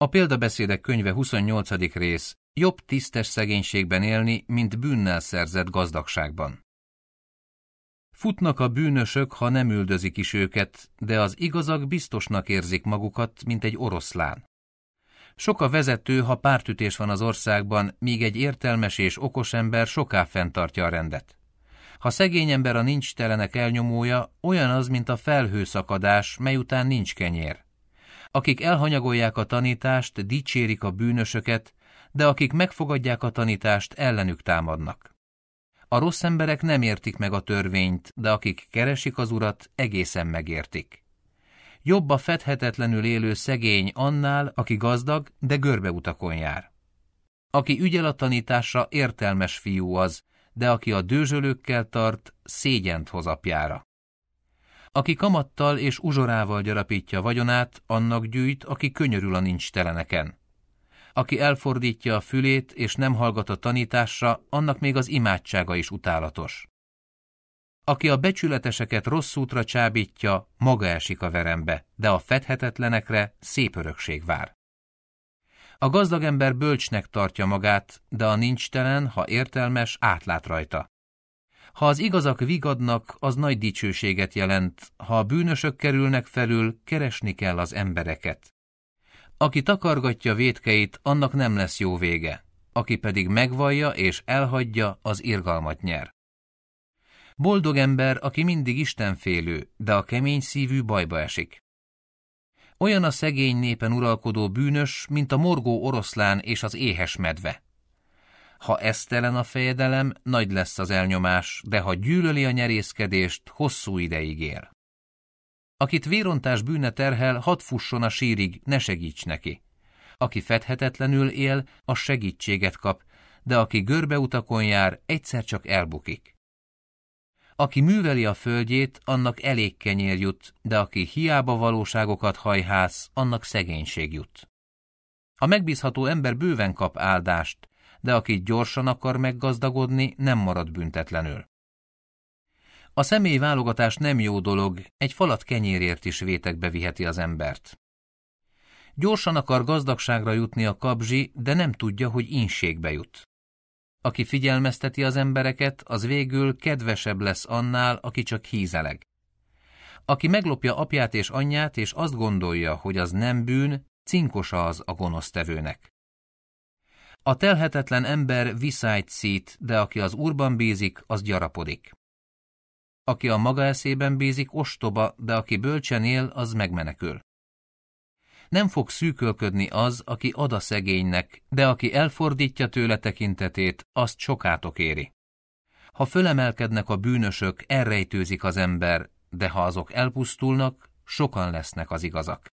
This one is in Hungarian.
A példabeszédek könyve 28. rész jobb tisztes szegénységben élni, mint bűnnel szerzett gazdagságban. Futnak a bűnösök, ha nem üldözik is őket, de az igazak biztosnak érzik magukat, mint egy oroszlán. Sok a vezető, ha pártütés van az országban, míg egy értelmes és okos ember soká fenntartja a rendet. Ha szegény ember a nincs telenek elnyomója, olyan az, mint a felhőszakadás, mely után nincs kenyér akik elhanyagolják a tanítást, dicsérik a bűnösöket, de akik megfogadják a tanítást, ellenük támadnak. A rossz emberek nem értik meg a törvényt, de akik keresik az urat, egészen megértik. Jobb a fedhetetlenül élő szegény annál, aki gazdag, de görbe utakon jár. Aki ügyel a tanításra, értelmes fiú az, de aki a dőzsölőkkel tart, szégyent hoz apjára. Aki kamattal és uzsorával gyarapítja vagyonát, annak gyűjt, aki könyörül a nincs teleneken. Aki elfordítja a fülét és nem hallgat a tanításra, annak még az imádsága is utálatos. Aki a becsületeseket rossz útra csábítja, maga esik a verembe, de a fedhetetlenekre szép örökség vár. A gazdag ember bölcsnek tartja magát, de a nincs telen, ha értelmes, átlát rajta. Ha az igazak vigadnak, az nagy dicsőséget jelent, ha a bűnösök kerülnek felül, keresni kell az embereket. Aki takargatja védkeit, annak nem lesz jó vége, aki pedig megvallja és elhagyja, az irgalmat nyer. Boldog ember, aki mindig istenfélő, de a kemény szívű bajba esik. Olyan a szegény népen uralkodó bűnös, mint a morgó oroszlán és az éhes medve. Ha esztelen a fejedelem, nagy lesz az elnyomás, de ha gyűlöli a nyerészkedést, hosszú ideig ér. Akit vérontás bűne terhel, hadd fusson a sírig, ne segíts neki. Aki fedhetetlenül él, a segítséget kap, de aki görbeutakon jár, egyszer csak elbukik. Aki műveli a földjét, annak elég kenyér jut, de aki hiába valóságokat hajház, annak szegénység jut. A megbízható ember bőven kap áldást, de aki gyorsan akar meggazdagodni, nem marad büntetlenül. A személy válogatás nem jó dolog, egy falat kenyérért is vétekbe viheti az embert. Gyorsan akar gazdagságra jutni a kabzsi, de nem tudja, hogy inségbe jut. Aki figyelmezteti az embereket, az végül kedvesebb lesz annál, aki csak hízeleg. Aki meglopja apját és anyját, és azt gondolja, hogy az nem bűn, cinkosa az a gonosztevőnek. A telhetetlen ember viszájt szít, de aki az úrban bízik, az gyarapodik. Aki a maga eszében bízik, ostoba, de aki bölcsen él, az megmenekül. Nem fog szűkölködni az, aki ad a szegénynek, de aki elfordítja tőle tekintetét, azt sokátok éri. Ha fölemelkednek a bűnösök, elrejtőzik az ember, de ha azok elpusztulnak, sokan lesznek az igazak.